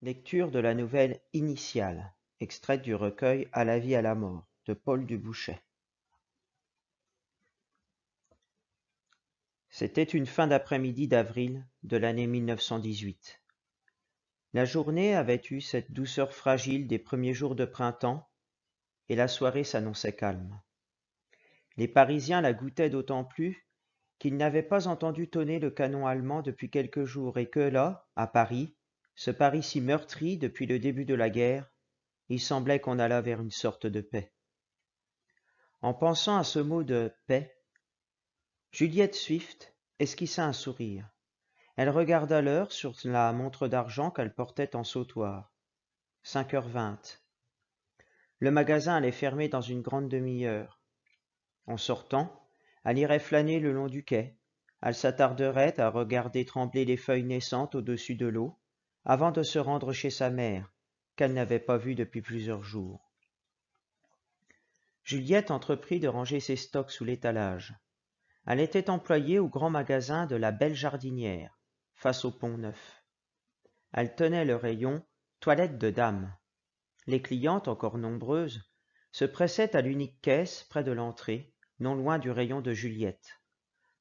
Lecture de la nouvelle initiale, extraite du recueil À la vie à la mort de Paul Dubouchet. C'était une fin d'après-midi d'avril de l'année 1918. La journée avait eu cette douceur fragile des premiers jours de printemps, et la soirée s'annonçait calme. Les Parisiens la goûtaient d'autant plus qu'ils n'avaient pas entendu tonner le canon allemand depuis quelques jours et que là, à Paris, ce pari si meurtri depuis le début de la guerre, il semblait qu'on alla vers une sorte de paix. En pensant à ce mot de paix, Juliette Swift esquissa un sourire. Elle regarda l'heure sur la montre d'argent qu'elle portait en sautoir. Cinq heures vingt. Le magasin allait fermer dans une grande demi-heure. En sortant, elle irait flâner le long du quai. Elle s'attarderait à regarder trembler les feuilles naissantes au-dessus de l'eau, avant de se rendre chez sa mère, qu'elle n'avait pas vue depuis plusieurs jours. Juliette entreprit de ranger ses stocks sous l'étalage. Elle était employée au grand magasin de la Belle Jardinière, face au Pont Neuf. Elle tenait le rayon Toilette de dame. Les clientes, encore nombreuses, se pressaient à l'unique caisse près de l'entrée, non loin du rayon de Juliette.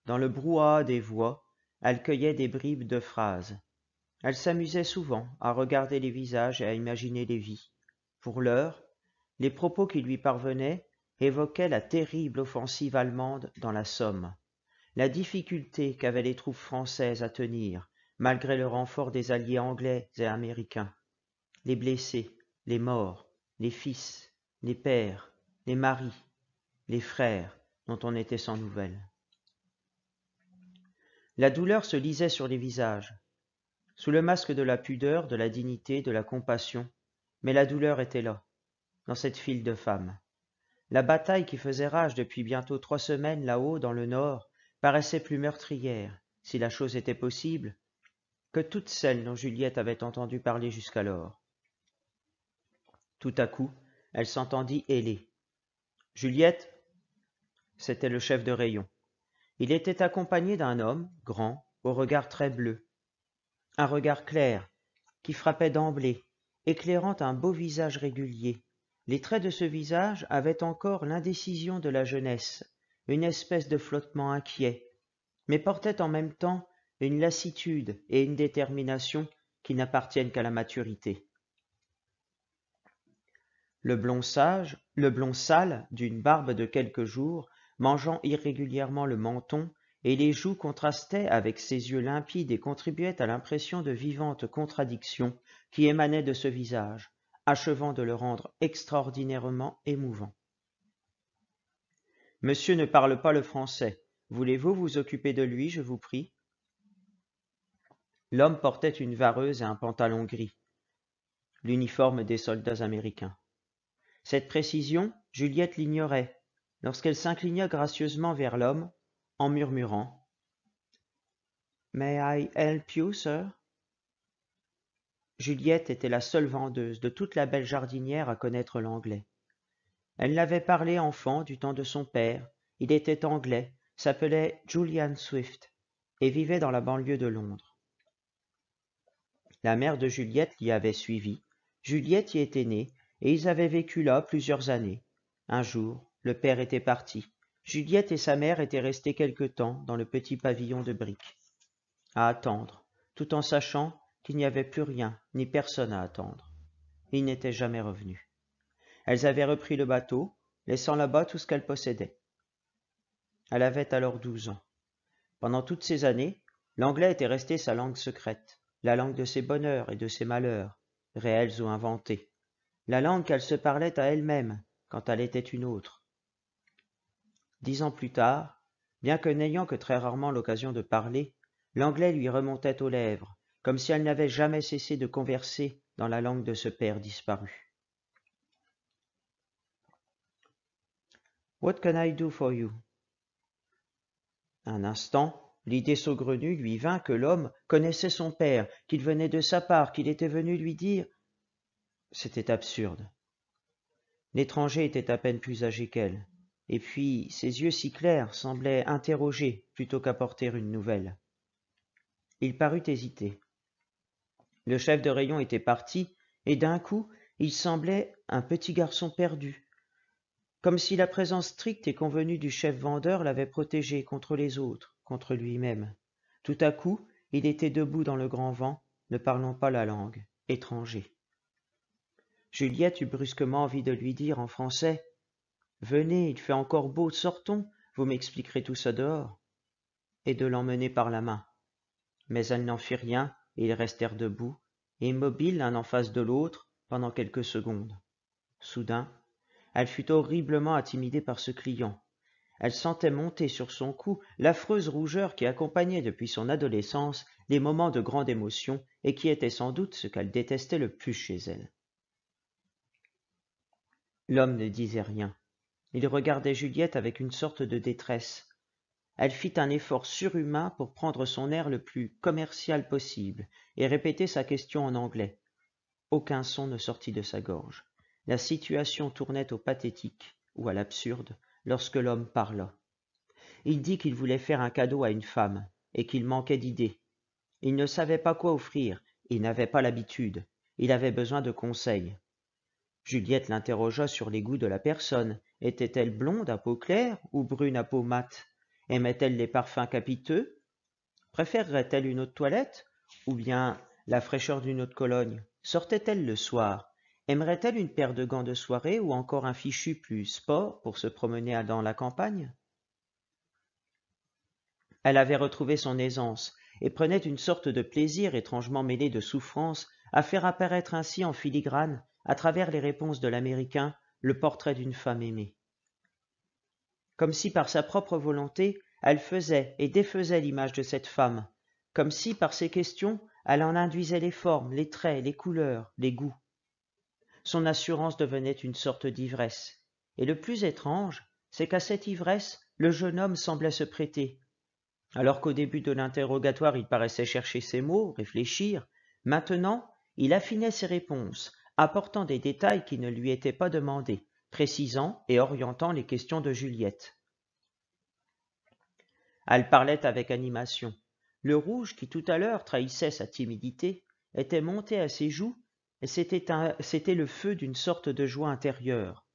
Dans le brouhaha des voix, elle cueillait des bribes de phrases, elle s'amusait souvent à regarder les visages et à imaginer les vies. Pour l'heure, les propos qui lui parvenaient évoquaient la terrible offensive allemande dans la Somme, la difficulté qu'avaient les troupes françaises à tenir, malgré le renfort des alliés anglais et américains, les blessés, les morts, les fils, les pères, les maris, les frères dont on était sans nouvelles. La douleur se lisait sur les visages, sous le masque de la pudeur, de la dignité, de la compassion, mais la douleur était là, dans cette file de femmes. La bataille qui faisait rage depuis bientôt trois semaines là-haut dans le nord paraissait plus meurtrière, si la chose était possible, que toutes celles dont Juliette avait entendu parler jusqu'alors. Tout à coup, elle s'entendit ailer. Juliette C'était le chef de rayon. Il était accompagné d'un homme, grand, au regard très bleu, un regard clair, qui frappait d'emblée, éclairant un beau visage régulier. Les traits de ce visage avaient encore l'indécision de la jeunesse, une espèce de flottement inquiet, mais portaient en même temps une lassitude et une détermination qui n'appartiennent qu'à la maturité. Le blond sage, le blond sale, d'une barbe de quelques jours, mangeant irrégulièrement le menton, et les joues contrastaient avec ses yeux limpides et contribuaient à l'impression de vivante contradiction qui émanait de ce visage, achevant de le rendre extraordinairement émouvant. Monsieur ne parle pas le français. Voulez-vous vous occuper de lui, je vous prie L'homme portait une vareuse et un pantalon gris, l'uniforme des soldats américains. Cette précision, Juliette l'ignorait. Lorsqu'elle s'inclina gracieusement vers l'homme, en murmurant May I help you, sir? Juliette était la seule vendeuse de toute la belle jardinière à connaître l'anglais. Elle l'avait parlé enfant du temps de son père. Il était anglais, s'appelait Julian Swift et vivait dans la banlieue de Londres. La mère de Juliette l'y avait suivi. Juliette y était née et ils avaient vécu là plusieurs années. Un jour, le père était parti. Juliette et sa mère étaient restées quelque temps dans le petit pavillon de briques, à attendre, tout en sachant qu'il n'y avait plus rien ni personne à attendre. Ils n'étaient jamais revenus. Elles avaient repris le bateau, laissant là-bas tout ce qu'elles possédaient. Elle avait alors douze ans. Pendant toutes ces années, l'anglais était resté sa langue secrète, la langue de ses bonheurs et de ses malheurs, réels ou inventés, la langue qu'elle se parlait à elle-même quand elle était une autre, dix ans plus tard bien que n'ayant que très rarement l'occasion de parler l'anglais lui remontait aux lèvres comme si elle n'avait jamais cessé de converser dans la langue de ce père disparu what can I do for you un instant L'idée saugrenue lui vint que l'homme connaissait son père, qu'il venait de sa part, qu'il était venu lui dire. C'était absurde. L'étranger était à peine plus âgé qu'elle et puis ses yeux si clairs semblaient interroger plutôt qu'apporter une nouvelle. Il parut hésiter. Le chef de rayon était parti, et d'un coup il semblait un petit garçon perdu, comme si la présence stricte et convenue du chef vendeur l'avait protégé contre les autres, contre lui-même. Tout à coup, il était debout dans le grand vent, ne parlant pas la langue, étranger. Juliette eut brusquement envie de lui dire en français venez il fait encore beau sortons vous m'expliquerez tout ça dehors et de l'emmener par la main mais elle n'en fit rien et ils restèrent debout immobiles l'un en face de l'autre pendant quelques secondes soudain elle fut horriblement intimidée par ce client. elle sentait monter sur son cou l'affreuse rougeur qui accompagnait depuis son adolescence les moments de grande émotion et qui était sans doute ce qu'elle détestait le plus chez elle l'homme ne disait rien il regardait Juliette avec une sorte de détresse. Elle fit un effort surhumain pour prendre son air le plus commercial possible et répéter sa question en anglais. Aucun son ne sortit de sa gorge. La situation tournait au pathétique ou à l'absurde lorsque l'homme parla. Il dit qu'il voulait faire un cadeau à une femme et qu'il manquait d'idées. Il ne savait pas quoi offrir, il n'avait pas l'habitude, il avait besoin de conseils. Juliette l'interrogea sur les goûts de la personne était-elle blonde à peau claire ou brune à peau mate Aimait-elle les parfums capiteux Préférerait-elle une autre toilette Ou bien la fraîcheur d'une autre cologne Sortait-elle le soir Aimerait-elle une paire de gants de soirée ou encore un fichu plus sport pour se promener dans la campagne Elle avait retrouvé son aisance et prenait une sorte de plaisir étrangement mêlé de souffrance à faire apparaître ainsi en filigrane, à travers les réponses de l'Américain, le portrait d'une femme aimée. Comme si par sa propre volonté, elle faisait et défaisait l'image de cette femme, comme si par ses questions, elle en induisait les formes, les traits, les couleurs, les goûts. Son assurance devenait une sorte d'ivresse, et le plus étrange, c'est qu'à cette ivresse, le jeune homme semblait se prêter. Alors qu'au début de l'interrogatoire, il paraissait chercher ses mots, réfléchir, maintenant, il affinait ses réponses, apportant des détails qui ne lui étaient pas demandés, précisant et orientant les questions de Juliette. Elle parlait avec animation. Le rouge qui tout à l'heure trahissait sa timidité était monté à ses joues et c'était le feu d'une sorte de joie intérieure.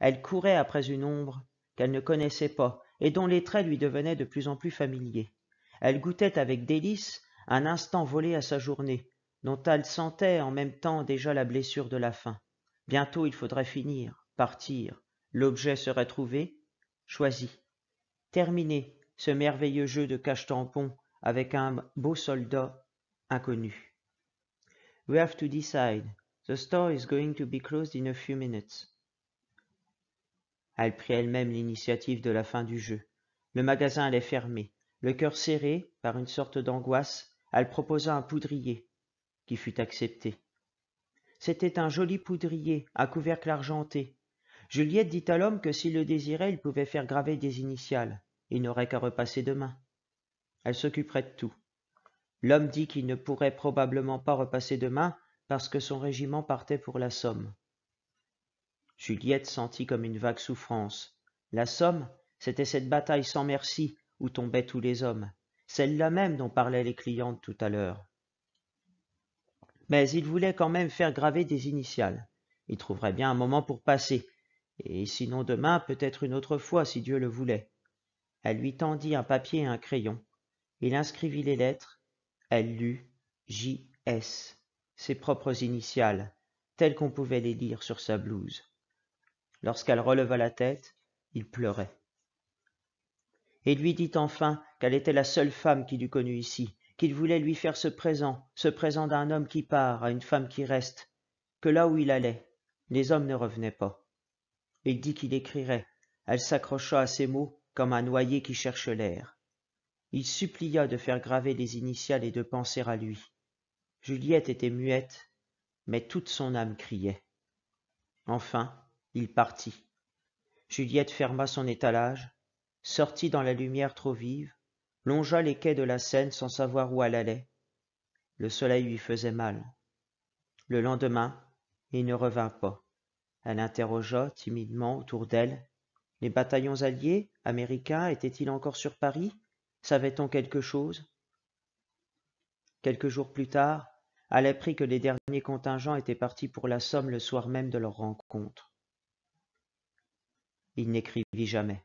Elle courait après une ombre qu'elle ne connaissait pas et dont les traits lui devenaient de plus en plus familiers. Elle goûtait avec délice un instant volé à sa journée, dont elle sentait en même temps déjà la blessure de la faim bientôt il faudrait finir partir l'objet serait trouvé choisi terminé ce merveilleux jeu de cache tampon avec un beau soldat inconnu we have to decide the store is going to be closed in a few minutes elle prit elle-même l'initiative de la fin du jeu le magasin allait fermer le cœur serré par une sorte d'angoisse elle proposa un poudrier qui fut accepté. C'était un joli poudrier, à couvercle argenté. Juliette dit à l'homme que s'il le désirait, il pouvait faire graver des initiales. Il n'aurait qu'à repasser demain. Elle s'occuperait de tout. L'homme dit qu'il ne pourrait probablement pas repasser demain parce que son régiment partait pour la Somme. Juliette sentit comme une vague souffrance. La Somme, c'était cette bataille sans merci où tombaient tous les hommes, celle-là même dont parlaient les clientes tout à l'heure mais il voulait quand même faire graver des initiales il trouverait bien un moment pour passer et sinon demain peut-être une autre fois si dieu le voulait elle lui tendit un papier et un crayon il inscrivit les lettres elle lut j s ses propres initiales telles qu'on pouvait les lire sur sa blouse lorsqu'elle releva la tête il pleurait et lui dit enfin qu'elle était la seule femme qu'il eût connue ici qu'il voulait lui faire ce présent, ce présent d'un homme qui part à une femme qui reste, que là où il allait, les hommes ne revenaient pas. Il dit qu'il écrirait. Elle s'accrocha à ces mots comme un noyé qui cherche l'air. Il supplia de faire graver les initiales et de penser à lui. Juliette était muette, mais toute son âme criait. Enfin, il partit. Juliette ferma son étalage, sortit dans la lumière trop vive, longea les quais de la seine sans savoir où elle allait le soleil lui faisait mal le lendemain il ne revint pas elle interrogea timidement autour d'elle les bataillons alliés américains étaient-ils encore sur paris savait-on quelque chose quelques jours plus tard elle apprit que les derniers contingents étaient partis pour la somme le soir même de leur rencontre il n'écrivit jamais